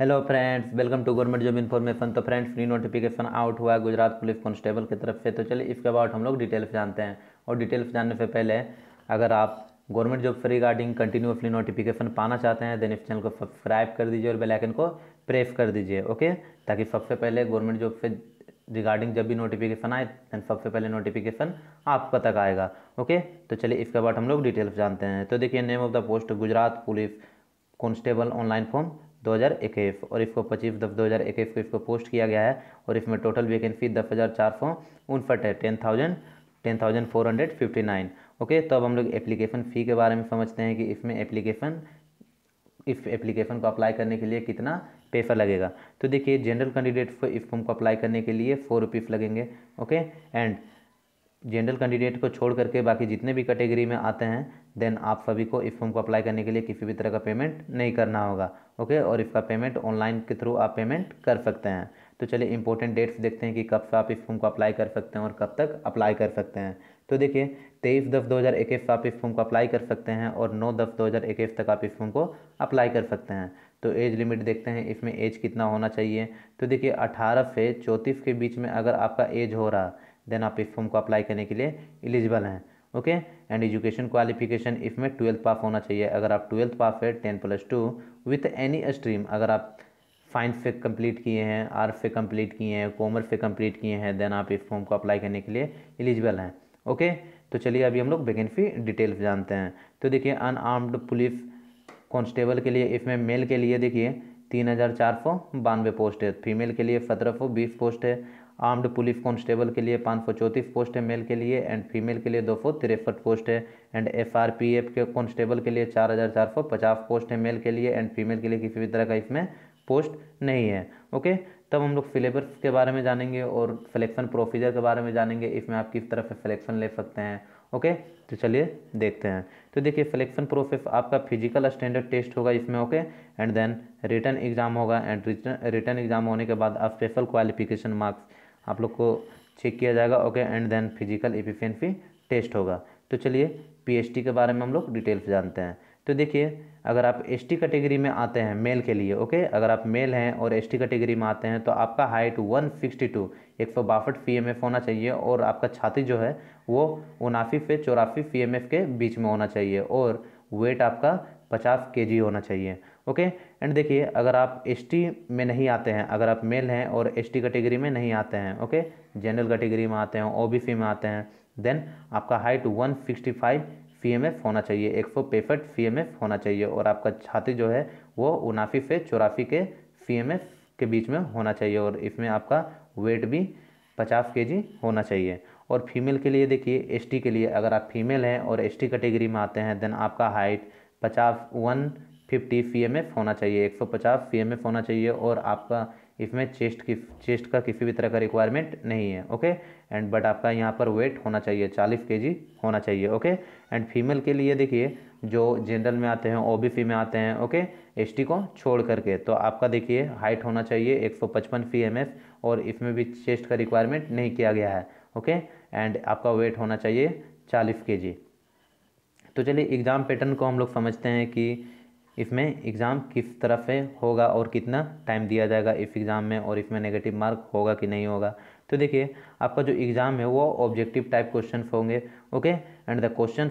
hello friends welcome to government job information तो friends new notification out हुआ Gujarat police constable की तरफ से तो चलिए इसके अबाउट हम लोग डिटेल्स जानते हैं और डिटेल्स जानने से पहले अगर आप गवर्नमेंट जॉब से रिगार्डिंग कंटिन्यूसली नोटिफिकेशन पाना चाहते हैं देन इस चैनल को सब्सक्राइब कर दीजिए और बेलाइकन को प्रेस कर दीजिए ओके ताकि सबसे पहले गवर्नमेंट जॉब से रिगार्डिंग जब भी नोटिफिकेशन आए देन सबसे पहले नोटिफिकेशन आपका तक आएगा ओके तो चलिए इसके बाद हम लोग डिटेल्स जानते हैं तो देखिए name of the post Gujarat police constable online form दो हज़ार इक्कीस और इसको पच्चीस दस दो हज़ार इक्कीस को इसको पोस्ट किया गया है और इसमें टोटल वैकेंसी दस हज़ार चार सौ उनसठ है ten thousand ten thousand four hundred fifty nine okay तो अब हम लोग एप्लीकेशन फ़ी के बारे में समझते हैं कि इसमें एप्लीकेशन इस एप्लीकेशन को अप्लाई करने के लिए कितना पेपर लगेगा तो देखिए जनरल कैंडिडेट को इस फॉर्म को अप्लाई करने के लिए फोर रुपीज़ लगेंगे ओके एंड जनरल कैंडिडेट को छोड़ करके बाकी जितने भी कैटेगरी में आते हैं देन आप सभी को इस फॉर्म को अप्लाई करने के लिए किसी भी तरह का पेमेंट नहीं करना होगा ओके और इसका पेमेंट ऑनलाइन के थ्रू आप पेमेंट कर सकते हैं तो चलिए इंपॉर्टेंट डेट्स देखते हैं कि कब से आप इस फॉर्म को अप्लाई कर सकते हैं और कब तक अप्लाई कर सकते हैं तो देखिए तेईस दस दो हज़ार इक्कीस से आप इस फॉर्म को अप्लाई कर सकते हैं और नौ दस दो हज़ार इक्कीस तक आप इस फॉर्म को अप्लाई कर सकते हैं तो एज लिमिट देखते हैं इसमें एज कितना होना चाहिए तो देखिए अठारह से चौंतीस के बीच में अगर आपका एज हो रहा देन आप इस फॉर्म को अप्लाई करने के लिए एलिजिबल हैं okay and education qualification if में ट्वेल्थ पास होना चाहिए अगर आप ट्वेल्थ पास है ten plus two with any stream अगर आप साइंस से कंप्लीट किए हैं आर्ट्स से कंप्लीट किए हैं कॉमर्स से कंप्लीट किए हैं देन आप इस फॉर्म को अप्लाई करने के लिए एलिजिबल हैं ओके तो चलिए अभी हम लोग वैकेंसी डिटेल्स जानते हैं तो देखिए अनआर्म्ड पुलिस कॉन्स्टेबल के लिए इसमें मेल के लिए देखिए तीन हज़ार चार सौ बानवे पोस्ट है फीमेल के लिए सत्रह सौ बीस पोस्ट है आर्म्ड पुलिस कांस्टेबल के लिए पाँच सौ चौंतीस पोस्ट है मेल के लिए एंड फीमेल के लिए दो सौ तिरसठ पोस्ट है and F R P F के कांस्टेबल के लिए चार हज़ार चार सौ पचास पोस्ट है मेल के लिए एंड फीमेल के लिए किसी भी तरह का इसमें पोस्ट नहीं है ओके तब हम लोग सिलेबस के बारे में जानेंगे और सिलेक्शन प्रोसीजर के बारे में जानेंगे इसमें आप किस तरह से सिलेक्शन ले सकते हैं ओके तो चलिए देखते हैं तो देखिए सिलेक्शन प्रोसेस आपका फिजिकल स्टैंडर्ड टेस्ट होगा इसमें okay and then written exam होगा एंड रिटर्न एग्ज़ाम होने के बाद आप स्पेशल क्वालिफिकेशन मार्क्स आप लोग को चेक किया जाएगा okay and then physical efficiency test होगा तो चलिए पीएचटी के बारे में हम लोग डिटेल्स जानते हैं तो देखिए अगर आप एस टी कैटेगरी में आते हैं मेल के लिए ओके अगर आप मेल हैं और एस टी कैटेगरी में आते हैं तो आपका हाइट वन सिक्सटी टू एक सौ बासठ पी एम एफ होना चाहिए और आपका छाती जो है वो उनासी से चौरासी पी एम एफ के बीच में होना चाहिए और वेट आपका पचास के जी होना चाहिए ओके एंड देखिए अगर आप एस टी में नहीं आते हैं अगर आप मेल हैं और एस टी कैटेगरी में नहीं आते हैं ओके जनरल कैटेगरी में आते हैं ओ बी सी में आते हैं देन आपका हाइट वन सिक्सटी फाइव फी e होना चाहिए एक सौ पैंसठ फी e होना चाहिए और आपका छाती जो है वो उनासी से चौरासी के फी e के बीच में होना चाहिए और इसमें आपका वेट भी पचास के होना चाहिए और फीमेल के लिए देखिए टी के लिए अगर आप फीमेल हैं और टी कैटेगरी में आते हैं देन आपका हाइट पचास वन फिफ्टी सी होना चाहिए एक सौ पचास सी होना चाहिए और आपका इसमें चेस्ट की चेस्ट का किसी भी तरह का रिक्वायरमेंट नहीं है ओके एंड बट आपका यहाँ पर वेट होना चाहिए चालीस के जी होना चाहिए ओके एंड फीमेल के लिए देखिए जो जनरल में आते हैं ओबीसी में आते हैं ओके एसटी को छोड़ करके तो आपका देखिए हाइट होना चाहिए एक सौ पचपन सी एम एस और इसमें भी चेस्ट का रिक्वायरमेंट नहीं किया गया है ओके एंड आपका वेट होना चाहिए चालीस के जी तो चलिए एग्ज़ाम पैटर्न को हम लोग समझते हैं कि इसमें एग्ज़ाम किस तरफ से होगा और कितना टाइम दिया जाएगा इस एग्ज़ाम में और इसमें नेगेटिव मार्क होगा कि नहीं होगा तो देखिए आपका जो एग्ज़ाम है वो ऑब्जेक्टिव टाइप क्वेश्चन होंगे ओके एंड द क्वेश्चन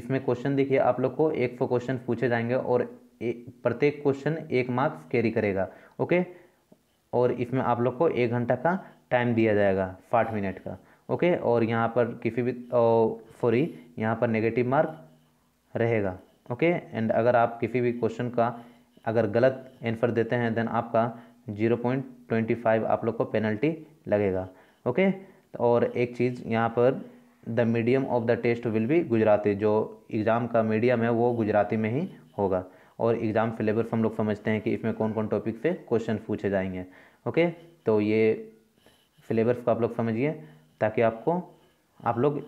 इसमें क्वेश्चन देखिए आप लोग को एक सौ क्वेश्चन पूछे जाएंगे और प्रत्येक क्वेश्चन एक मार्क्स कैरी करेगा ओके और इसमें आप लोग को एक घंटा का टाइम दिया जाएगा साठ मिनट का ओके और यहाँ पर किसी भी सॉरी यहाँ पर नेगेटिव मार्क रहेगा ओके एंड अगर आप किसी भी क्वेश्चन का अगर गलत आंसर देते हैं देन आपका जीरो पॉइंट ट्वेंटी फाइव आप लोग को पेनल्टी लगेगा ओके और एक चीज़ यहाँ पर the medium of the test will be Gujarati जो एग्ज़ाम का मीडियम है वो गुजराती में ही होगा और एग्ज़ाम सिलेबस हम लोग समझते हैं कि इसमें कौन कौन टॉपिक से क्वेश्चन पूछे जाएंगे ओके तो ये सिलेबस को आप लोग समझिए ताकि आपको आप लोग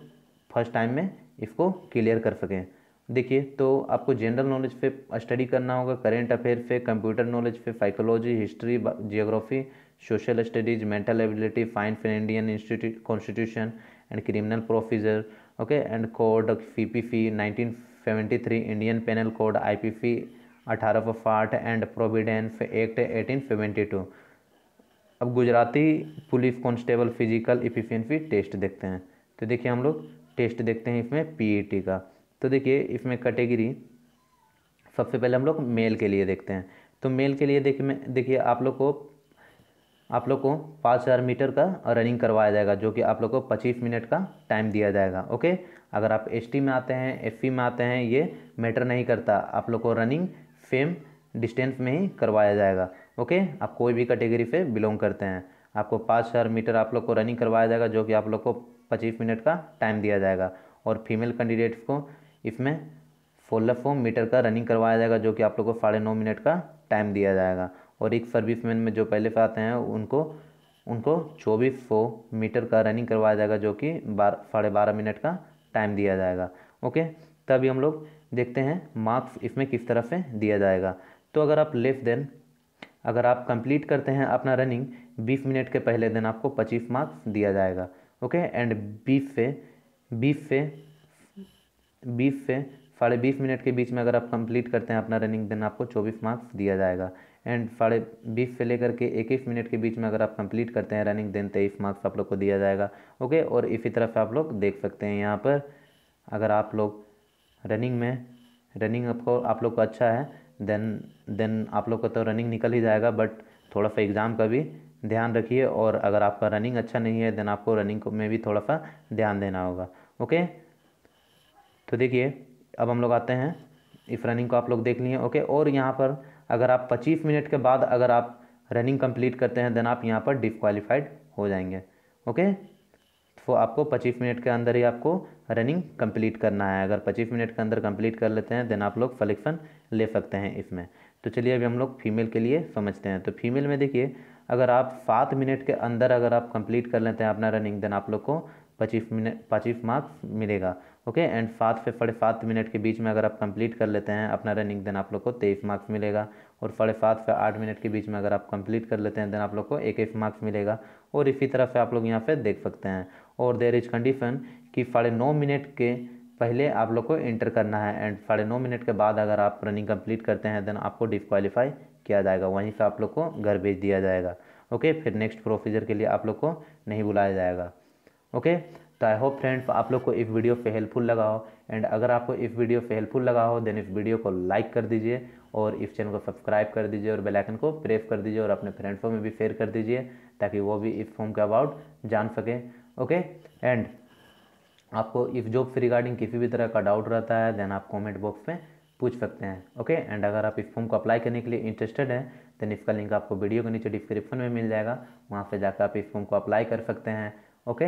फर्स्ट टाइम में इसको क्लियर कर सकें देखिए तो आपको जनरल नॉलेज पे स्टडी करना होगा करेंट अफेयर पे कंप्यूटर नॉलेज पे psychology history geography social studies mental ability fine फिन Indian institute constitution and criminal procedure okay and code P P C nineteen seventy three Indian penal code I P C अठारह सौ and providence act eighteen seventy two अब Gujarati police constable physical efficiency test देखते हैं तो देखिए हम लोग test देखते हैं इसमें पीईटी e का तो देखिए इसमें कैटेगरी सबसे पहले हम लोग मेल के लिए देखते हैं तो मेल के लिए देखिए देखिए आप लोग को आप लोग को पाँच हज़ार मीटर का रनिंग करवाया जाएगा जो कि आप लोग को पच्चीस मिनट का टाइम दिया जाएगा ओके अगर आप एसटी में आते हैं एफ e में आते हैं ये मैटर नहीं करता आप लोग को रनिंग सेम डिस्टेंस में ही करवाया जाएगा ओके आप कोई भी कैटेगरी से बिलोंग करते हैं आपको पाँच हज़ार मीटर आप लोग को रनिंग करवाया जाएगा जो कि आप लोग को पच्चीस मिनट का टाइम दिया जाएगा और फीमेल कैंडिडेट्स को इसमें सोलह सौ मीटर का रनिंग करवाया जाएगा जो कि आप लोग को साढ़े नौ मिनट का टाइम दिया जाएगा और एक सर्विसमैन में जो पहले से आते हैं उनको उनको चौबीस सौ मीटर का रनिंग करवाया जाएगा जो कि बार साढ़े बारह मिनट का टाइम दिया जाएगा ओके तभी हम लोग देखते हैं मार्क्स इसमें किस तरह से दिया जाएगा तो अगर आप लेस देन अगर आप कंप्लीट करते हैं अपना रनिंग बीस मिनट के पहले दिन आपको पच्चीस मार्क्स दिया जाएगा ओके एंड बीस से बीस से बीस से साढ़े बीस मिनट के बीच में अगर आप कंप्लीट करते हैं अपना रनिंग देन आपको चौबीस मार्क्स दिया जाएगा एंड साढ़े बीस से लेकर के इक्कीस मिनट के बीच में अगर आप कंप्लीट करते हैं रनिंग देन तेईस मार्क्स आप लोग को दिया जाएगा ओके और इसी तरह से आप लोग देख सकते हैं यहाँ पर अगर आप लोग रनिंग में रनिंग आपको आप लोग को अच्छा है देन देन आप लोग का तो रनिंग निकल ही जाएगा बट थोड़ा सा एग्ज़ाम का भी ध्यान रखिए और अगर आपका रनिंग अच्छा नहीं है देन आपको रनिंग में भी थोड़ा सा ध्यान देना होगा ओके तो देखिए अब हम लोग आते हैं इस रनिंग को आप लोग देख लिए ओके और यहाँ पर अगर आप पच्चीस मिनट के बाद अगर आप रनिंग कंप्लीट करते हैं देन आप यहाँ पर डिसक्वालीफाइड हो जाएंगे ओके तो आपको पच्चीस मिनट के अंदर ही आपको रनिंग कंप्लीट करना है अगर पच्चीस मिनट के अंदर कंप्लीट कर लेते हैं देन आप लोग फ्लेक्शन ले सकते हैं इसमें तो चलिए अभी हम लोग फीमेल के लिए समझते हैं तो फीमेल में देखिए अगर आप सात मिनट के अंदर अगर आप कंप्लीट कर लेते हैं अपना रनिंग देन आप लोग को पच्चीस मिनट पच्चीस मार्क्स मिलेगा ओके एंड सात से साढ़े सात मिनट के बीच में अगर आप कंप्लीट कर लेते हैं अपना रनिंग देन आप लोग को तेईस मार्क्स मिलेगा और साढ़े सात से आठ मिनट के बीच में अगर आप कंप्लीट कर लेते हैं देन आप लोग को इक्कीस मार्क्स मिलेगा और इसी तरह से आप लोग यहाँ पे देख सकते हैं और देर इज कंडीशन कि साढ़े नौ मिनट के पहले आप लोग को इंटर करना है एंड साढ़े नौ मिनट के बाद अगर आप रनिंग कंप्लीट करते हैं देन आपको डिस्कवालीफाई किया जाएगा वहीं से आप लोग को घर भेज दिया जाएगा ओके फिर नेक्स्ट प्रोसीजर के लिए आप लोग को नहीं बुलाया जाएगा ओके तो आई होप फ्रेंड्स आप लोग को इस वीडियो पे हेल्पफुल लगा हो एंड अगर आपको इस वीडियो पे हेल्पफुल लगा हो देन इस वीडियो को लाइक कर दीजिए और इस चैनल को सब्सक्राइब कर दीजिए और बेल आइकन को प्रेस कर दीजिए और अपने फ्रेंड्स में भी शेयर कर दीजिए ताकि वो भी इस फॉर्म के अबाउट जान सकें ओके एंड आपको इफ़ जॉब से रिगार्डिंग किसी भी तरह का डाउट रहता है देन आप कमेंट बॉक्स में पूछ सकते हैं ओके एंड अगर आप इस फॉर्म को अप्लाई करने के लिए इंटरेस्टेड हैं देन इसका लिंक आपको वीडियो के नीचे डिस्क्रिप्शन में मिल जाएगा वहाँ से जाकर आप इस फॉर्म को अप्लाई कर सकते हैं ओके